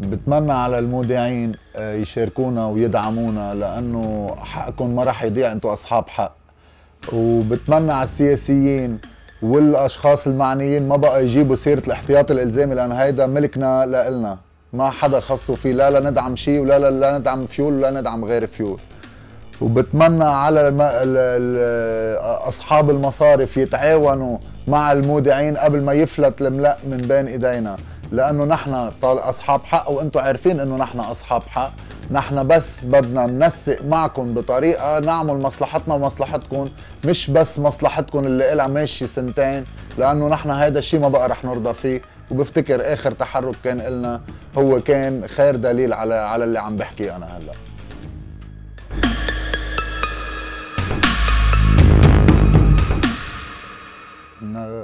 بتمنى على المودعين آه، يشاركونا ويدعمونا لانه حقكم ما راح يضيع انتم اصحاب حق وبتمنى على السياسيين والاشخاص المعنيين ما بقى يجيبوا سيره الاحتياط الالزامي لان هيدا ملكنا لنا ما حدا خصه فيه لا لا ندعم شيء ولا لا, لا ندعم فيول ولا ندعم غير فيول وبتمنى على اصحاب المصارف يتعاونوا مع المودعين قبل ما يفلت الملأ من بين ايدينا لانه نحن اصحاب حق وانتم عارفين انه نحن اصحاب حق نحن بس بدنا ننسق معكم بطريقه نعمل مصلحتنا ومصلحتكم مش بس مصلحتكم اللي لها ماشي سنتين لانه نحن هيدا الشيء ما بقى رح نرضى فيه وبفتكر اخر تحرك كان لنا هو كان خير دليل على على اللي عم بحكيه انا هلا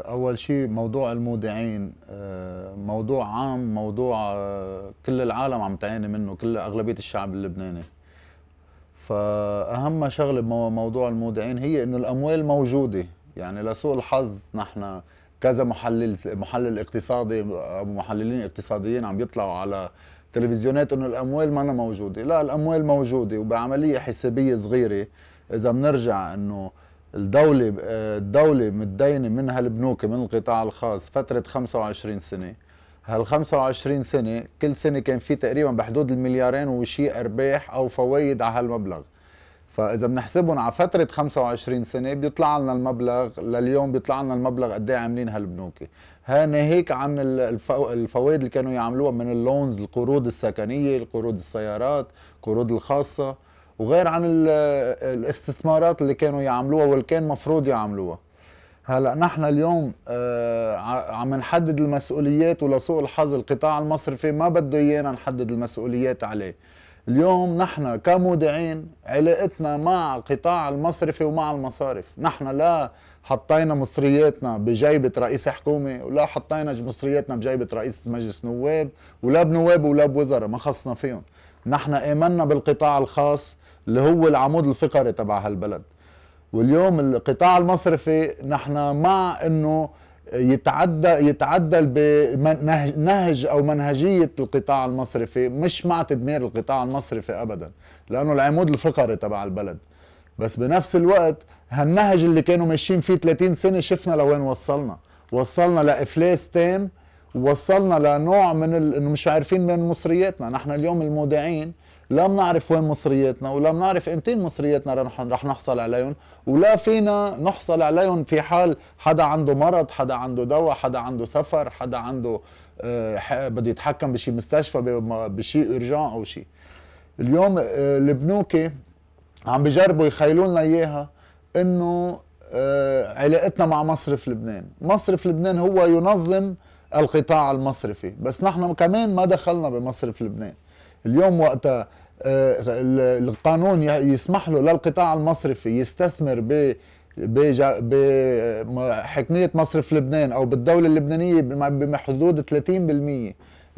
اول شيء موضوع المودعين آه، موضوع عام موضوع آه، كل العالم عم تعاني منه كل اغلبيه الشعب اللبناني فاهم شغله بموضوع المودعين هي انه الاموال موجوده يعني لسوء الحظ نحن كذا محلل محلل اقتصادي او محللين اقتصاديين عم يطلعوا على تلفزيونات انه الاموال ما موجوده لا الاموال موجوده وبعمليه حسابيه صغيره اذا بنرجع انه الدولة آه، الدولة متدينة من هالبنوك من القطاع الخاص فترة 25 سنة هال 25 سنه كل سنه كان في تقريبا بحدود المليارين وشي ارباح او فوائد على هالمبلغ فاذا بنحسبهم على فتره 25 سنه بيطلع لنا المبلغ لليوم بيطلع لنا المبلغ قد ايه عاملين هالبنوك هان هيك عن الفوائد اللي كانوا يعملوها من اللونز القروض السكنيه القروض السيارات القروض الخاصه وغير عن الاستثمارات اللي كانوا يعملوها واللي كان مفروض يعملوها هلا نحن اليوم آه، عم نحدد المسؤوليات ولسوء الحظ القطاع المصرفي ما بده ايانا نحدد المسؤوليات عليه اليوم نحن كمودعين علاقتنا مع القطاع المصرفي ومع المصارف نحن لا حطينا مصرياتنا بجيبة رئيس حكومة ولا حطينا مصرياتنا بجيبة رئيس مجلس نواب ولا بنواب ولا بوزراء ما خصنا فيهم نحن آمنا بالقطاع الخاص اللي هو العمود الفقري تبع هالبلد واليوم القطاع المصرفي نحن مع انه يتعدى يتعدل بنهج او منهجيه القطاع المصرفي مش مع تدمير القطاع المصرفي ابدا لانه العمود الفقري تبع البلد بس بنفس الوقت هالنهج اللي كانوا ماشيين فيه 30 سنه شفنا لوين وصلنا وصلنا لافلاس تام وصلنا لنوع من انه مش عارفين من مصرياتنا نحن اليوم المودعين لا بنعرف وين مصرياتنا ولا بنعرف امتين مصرياتنا رح نحصل عليهم ولا فينا نحصل عليهم في حال حدا عنده مرض حدا عنده دواء حدا عنده سفر حدا عنده آه، بده يتحكم بشي مستشفى بشي ارجان او شيء اليوم البنوك آه، عم بجربوا يخيلوا لنا اياها انه آه علاقتنا مع مصرف لبنان مصرف لبنان هو ينظم القطاع المصرفي بس نحن كمان ما دخلنا بمصرف لبنان اليوم وقتها آه، القانون يسمح له للقطاع المصرفي يستثمر ب بحكمية مصرف لبنان أو بالدولة اللبنانية بحدود 30%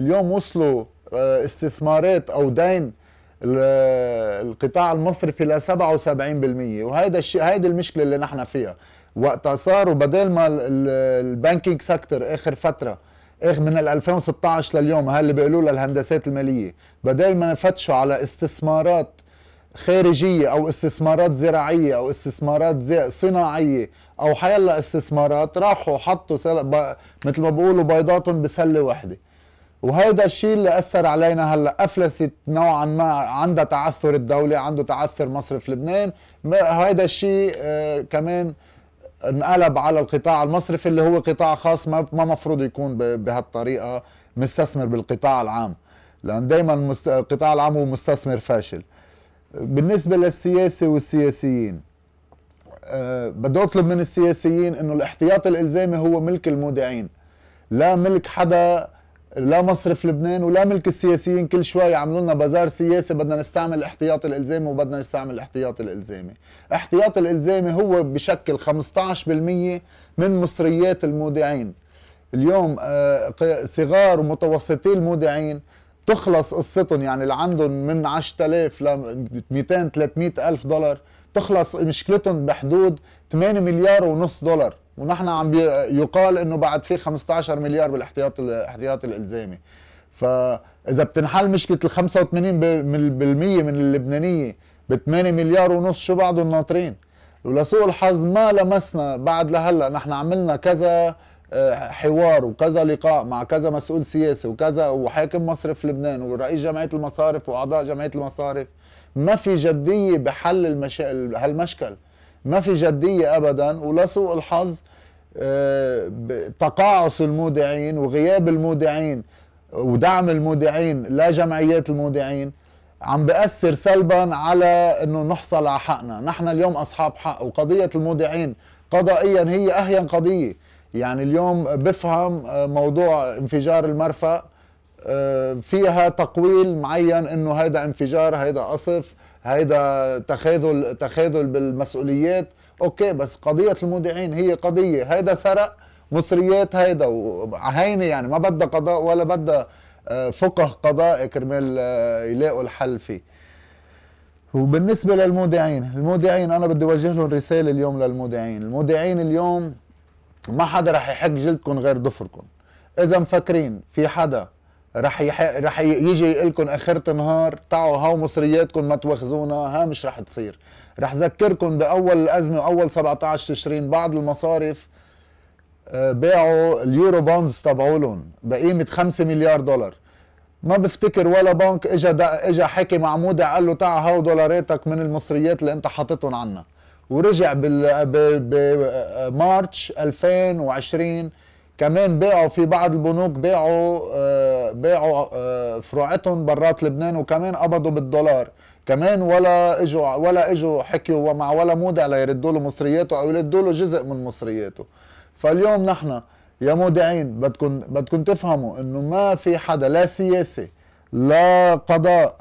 اليوم وصلوا آه، استثمارات أو دين القطاع المصرفي ل 77% وهذا الشيء هيدي المشكله اللي نحن فيها وقتها صاروا بدل ما البانكينج سيكتور اخر فتره اخ إيه، من 2016 لليوم هل اللي بيقولوا لها الهندسات الماليه بدل ما نفتشوا على استثمارات خارجيه او استثمارات زراعيه او استثمارات صناعيه او حيلا استثمارات راحوا حطوا سل... ب... مثل ما بيقولوا بيضاتهم بسله وحده وهيدا الشيء اللي اثر علينا هلا افلست نوعا ما عندها تعثر الدوله عنده تعثر مصرف لبنان هيدا الشيء آه كمان انقلب على القطاع المصرفي اللي هو قطاع خاص ما ما مفروض يكون بهالطريقه مستثمر بالقطاع العام لان دائما القطاع العام هو مستثمر فاشل بالنسبه للسياسه والسياسيين آه، بدي اطلب من السياسيين انه الاحتياط الالزامي هو ملك المودعين لا ملك حدا لا مصرف لبنان ولا ملك السياسيين كل شوي عملوا لنا بازار سياسي بدنا نستعمل الاحتياط الالزامي وبدنا نستعمل الاحتياط الالزامي، الاحتياط الالزامي هو بشكل 15% من مصريات المودعين. اليوم آه، صغار ومتوسطي المودعين تخلص قصتهم يعني اللي عندهم من 10000 ل 200 300 الف دولار تخلص مشكلتهم بحدود 8 مليار ونص دولار ونحن عم يقال انه بعد في 15 مليار بالاحتياط الاحتياطي الالزامي فاذا بتنحل مشكله ال 85% من اللبنانيه ب 8 مليار ونص شو بعدهم ناطرين ولسوء الحظ ما لمسنا بعد لهلا نحن عملنا كذا آه، حوار وكذا لقاء مع كذا مسؤول سياسي وكذا وحاكم مصرف لبنان ورئيس جمعيه المصارف واعضاء جمعيه المصارف ما في جديه بحل المشا... هالمشكل ما في جديه ابدا ولسوء الحظ تقاعس المودعين وغياب المودعين ودعم المودعين لا جمعيات المودعين عم بأثر سلبا على انه نحصل على حقنا نحن اليوم اصحاب حق وقضية المودعين قضائيا هي اهين قضية يعني اليوم بفهم موضوع انفجار المرفأ فيها تقويل معين انه هيدا انفجار هيدا قصف هيدا تخاذل تخاذل بالمسؤوليات اوكي بس قضيه المودعين هي قضيه هيدا سرق مصريات هيدا وعهينه يعني ما بدها قضاء ولا بدها آه، فقه قضائي كرمال آه، يلاقوا الحل فيه وبالنسبه للمودعين المودعين انا بدي اوجه لهم رساله اليوم للمودعين المودعين اليوم ما حدا رح يحك جلدكم غير ضفركم اذا مفكرين في حدا رح يح... رح يجي لكم اخرة النهار تعوا هاو مصرياتكم ما توخزونا ها مش رح تصير رح ذكركم باول الازمه واول 17 تشرين بعض المصارف آه، باعوا اليورو بوندز تبعولن بقيمه 5 مليار دولار ما بفتكر ولا بنك اجى اجى حكي مع مودع قال له تعوا هاو دولاراتك من المصريات اللي انت حاططهم عنا ورجع بال بمارتش آه، 2020 كمان باعوا في بعض البنوك باعوا آه، باعوا آه، فروعتهم برات لبنان وكمان قبضوا بالدولار كمان ولا اجوا ولا اجوا حكيوا مع ولا مودع ليردوا له مصرياته او يردوا له جزء من مصرياته فاليوم نحن يا مودعين بدكم بدكم تفهموا انه ما في حدا لا سياسي لا قضاء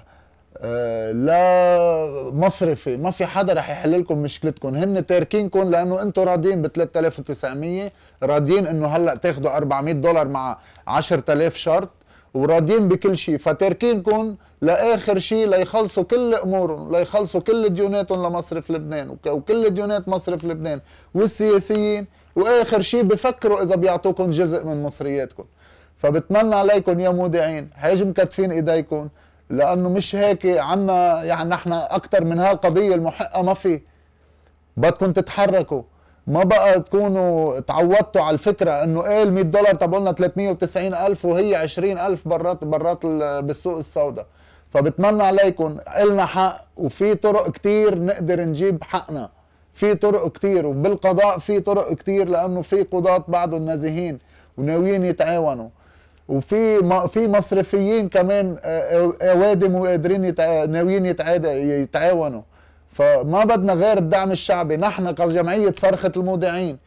آه، لا مصرفي ما في حدا رح يحل لكم مشكلتكم هن تاركينكم لانه انتم راضيين ب 3900 راضيين انه هلا تاخذوا 400 دولار مع 10000 شرط وراضيين بكل شيء فتركينكم لاخر شيء ليخلصوا كل امورهم ليخلصوا كل ديوناتهم لمصرف لبنان وكل ديونات مصرف لبنان والسياسيين واخر شيء بفكروا اذا بيعطوكم جزء من مصرياتكم فبتمنى عليكم يا مودعين هيج مكتفين ايديكم لانه مش هيك عنا يعني نحن اكثر من هالقضيه المحقه ما في بدكم تتحركوا ما بقى تكونوا تعودتوا على الفكره انه ايه ال 100 دولار طب قلنا 390 الف وهي 20 الف برات برات بالسوق السوداء فبتمنى عليكم إلنا حق وفي طرق كتير نقدر نجيب حقنا في طرق كتير وبالقضاء في طرق كتير لانه في قضاة بعض النازحين وناويين يتعاونوا وفي في مصرفيين كمان اوادم آه، آه، آه، وقادرين ناويين يتعاونوا فما بدنا غير الدعم الشعبي نحن كجمعية صرخة المودعين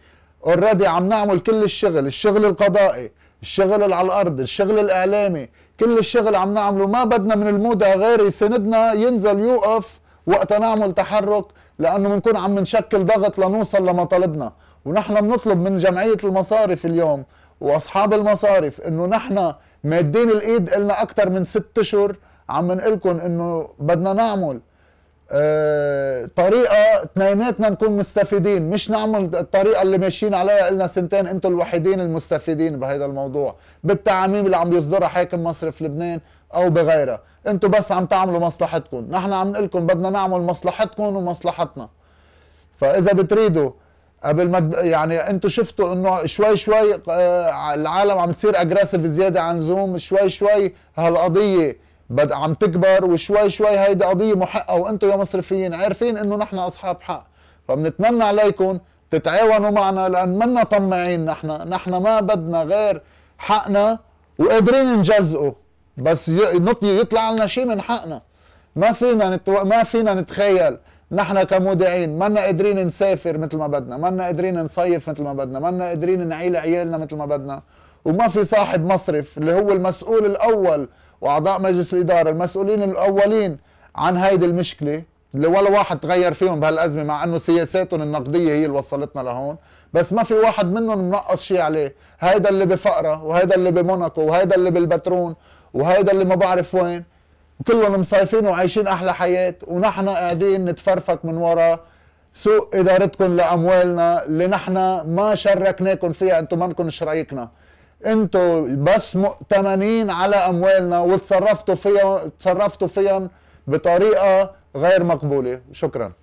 اوريدي عم نعمل كل الشغل الشغل القضائي الشغل على الارض الشغل الاعلامي كل الشغل عم نعمله ما بدنا من المودع غير يسندنا ينزل يوقف وقت نعمل تحرك لانه بنكون عم نشكل ضغط لنوصل لمطالبنا ونحن بنطلب من جمعيه المصارف اليوم واصحاب المصارف انه نحن مادين الايد لنا اكثر من ست اشهر عم نقول انه بدنا نعمل آه، طريقه اثنيناتنا نكون مستفيدين مش نعمل الطريقه اللي ماشيين عليها قلنا سنتين انتم الوحيدين المستفيدين بهذا الموضوع بالتعاميم اللي عم يصدرها حاكم مصرف لبنان او بغيرها انتم بس عم تعملوا مصلحتكم نحن عم نقول لكم بدنا نعمل مصلحتكم ومصلحتنا فاذا بتريدوا قبل ما يعني انتم شفتوا انه شوي شوي آه، العالم عم تصير اجريسيف زياده عن زوم شوي شوي هالقضيه بد عم تكبر وشوي شوي هيدي قضيه محقه وانتم يا مصرفيين عارفين انه نحن اصحاب حق فبنتمنى عليكم تتعاونوا معنا لان منا طماعين نحن نحن ما بدنا غير حقنا وقادرين نجزئه بس يطلع لنا شيء من حقنا ما فينا نتو... ما فينا نتخيل نحن كمودعين منا قادرين نسافر مثل ما بدنا منا قادرين نصيف مثل ما بدنا منا قادرين نعيل عيالنا مثل ما بدنا وما في صاحب مصرف اللي هو المسؤول الاول واعضاء مجلس الاداره المسؤولين الاولين عن هيدي المشكله اللي ولا واحد تغير فيهم بهالازمه مع انه سياساتهم النقديه هي اللي وصلتنا لهون بس ما في واحد منهم منقص شيء عليه هيدا اللي بفقره وهيدا اللي بمونكو وهيدا اللي بالبترون وهيدا اللي ما بعرف وين وكلهم مصيفين وعايشين احلى حياه ونحن قاعدين نتفرفك من وراء سوء ادارتكم لاموالنا اللي نحن ما شركناكم فيها انتم ما شريكنا انتوا بس مؤتمنين على اموالنا وتصرفتوا فيها تصرفتوا فيهم بطريقه غير مقبوله شكرا